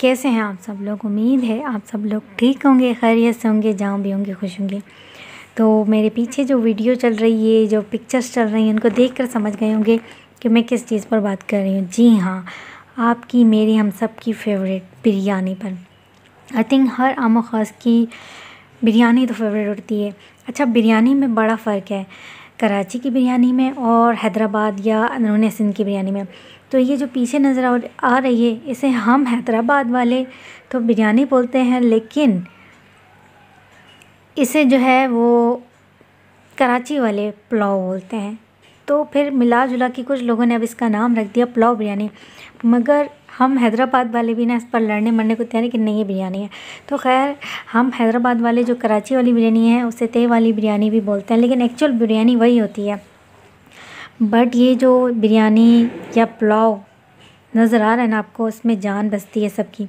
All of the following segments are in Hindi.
कैसे हैं आप सब लोग उम्मीद है आप सब लोग ठीक होंगे खैरियत से होंगे जहाँ भी होंगे खुश होंगे तो मेरे पीछे जो वीडियो चल रही है जो पिक्चर्स चल रही हैं उनको देखकर समझ गए होंगे कि मैं किस चीज़ पर बात कर रही हूँ जी हाँ आपकी मेरी हम सब की फेवरेट बिरयानी पर आई थिंक हर आम खास की बिरयानी तो फेवरेट होती है अच्छा बिरयानी में बड़ा फ़र्क है कराची की बिरयानी में और हैदराबाद या अंदरूनी सिंध की बिरयानी में तो ये जो पीछे नज़र आ रही है इसे हम हैदराबाद वाले तो बिरयानी बोलते हैं लेकिन इसे जो है वो कराची वाले पुलाव बोलते हैं तो फिर मिला जुला के कुछ लोगों ने अब इसका नाम रख दिया पुलाव बिरयानी मगर हम हैदराबाद वाले भी ना इस पर लड़ने मरने को तैयार है कि नहीं ये बिरयानी है तो खैर हम हैदराबाद वाले जो कराची वाली बिरयानी है उसे तय वाली बिरयानी भी बोलते हैं लेकिन एक्चुअल बिरयानी वही होती है बट ये जो बिरयानी या पुलाव नज़र आ रहा है ना आपको उसमें जान बसती है सबकी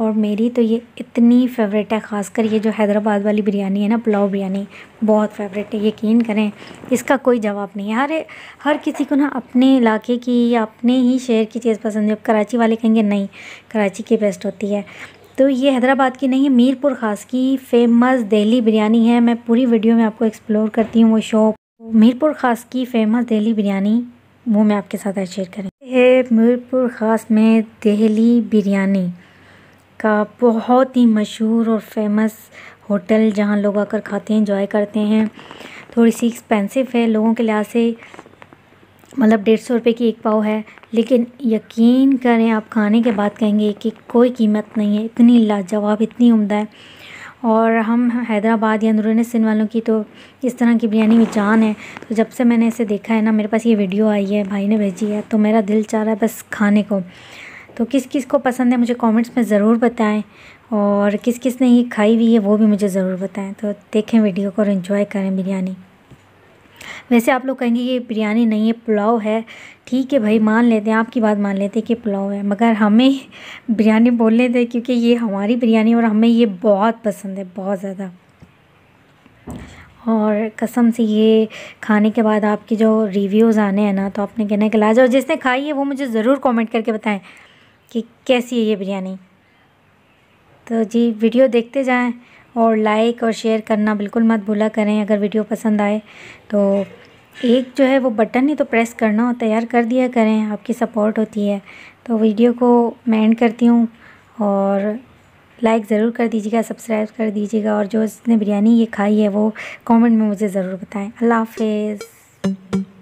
और मेरी तो ये इतनी फेवरेट है ख़ासकर ये जो हैदराबाद वाली बिरयानी है ना पुलाव बिरयानी बहुत फेवरेट है यकीन करें इसका कोई जवाब नहीं है हर हर किसी को ना अपने इलाके की या अपने ही शहर की चीज़ पसंद है कराची वाले कहेंगे नहीं कराची की बेस्ट होती है तो ये हैदराबाद की नहीं है मीरपुर खास की फेमस दिल्ली बिरयानी है मैं पूरी वीडियो में आपको एक्सप्लोर करती हूँ वो शॉप मीरपुर खास की फ़ेमस दिल्ली बिरयानी वो मैं आपके साथ शेयर करें मीरपुर खास में दिल्ली बिरयानी का बहुत ही मशहूर और फेमस होटल जहाँ लोग आकर खाते हैं इंजॉय करते हैं थोड़ी सी एक्सपेंसिव है लोगों के लिहाज से मतलब डेढ़ सौ रुपये की एक पाव है लेकिन यकीन करें आप खाने के बाद कहेंगे कि कोई कीमत नहीं है इतनी लाजवाब इतनी उम्दा है और हम हैदराबाद या नूरन सिंह वालों की तो इस तरह की बिरयानी में जान है तो जब से मैंने इसे देखा है ना मेरे पास ये वीडियो आई है भाई ने भेजी है तो मेरा दिल चाह रहा है बस खाने को तो किस किस को पसंद है मुझे कमेंट्स में ज़रूर बताएं और किस किस ने ये खाई हुई है वो भी मुझे ज़रूर बताएं तो देखें वीडियो को और इन्जॉय करें बिरयानी वैसे आप लोग कहेंगे ये बिरयानी नहीं है पुलाव है ठीक है भाई मान लेते हैं आपकी बात मान लेते हैं कि पुलाव है मगर हमें बिरयानी बोलने दें क्योंकि ये हमारी बिरयानी और हमें ये बहुत पसंद है बहुत ज़्यादा और कसम से ये खाने के बाद आपके जो रिव्यूज़ आने हैं ना तो आपने कहना है कि ला जाओ जिसने खाई है वो मुझे ज़रूर कमेंट करके बताएं कि कैसी है ये बिरयानी तो जी वीडियो देखते जाएं और लाइक और शेयर करना बिल्कुल मत भूला करें अगर वीडियो पसंद आए तो एक जो है वो बटन ही तो प्रेस करना हो तैयार कर दिया करें आपकी सपोर्ट होती है तो वीडियो को मैं एंड करती हूँ और लाइक ज़रूर कर दीजिएगा सब्सक्राइब कर दीजिएगा और जो इसने बिरयानी ये खाई है वो कमेंट में मुझे ज़रूर बताएं अल्लाह हाफिज़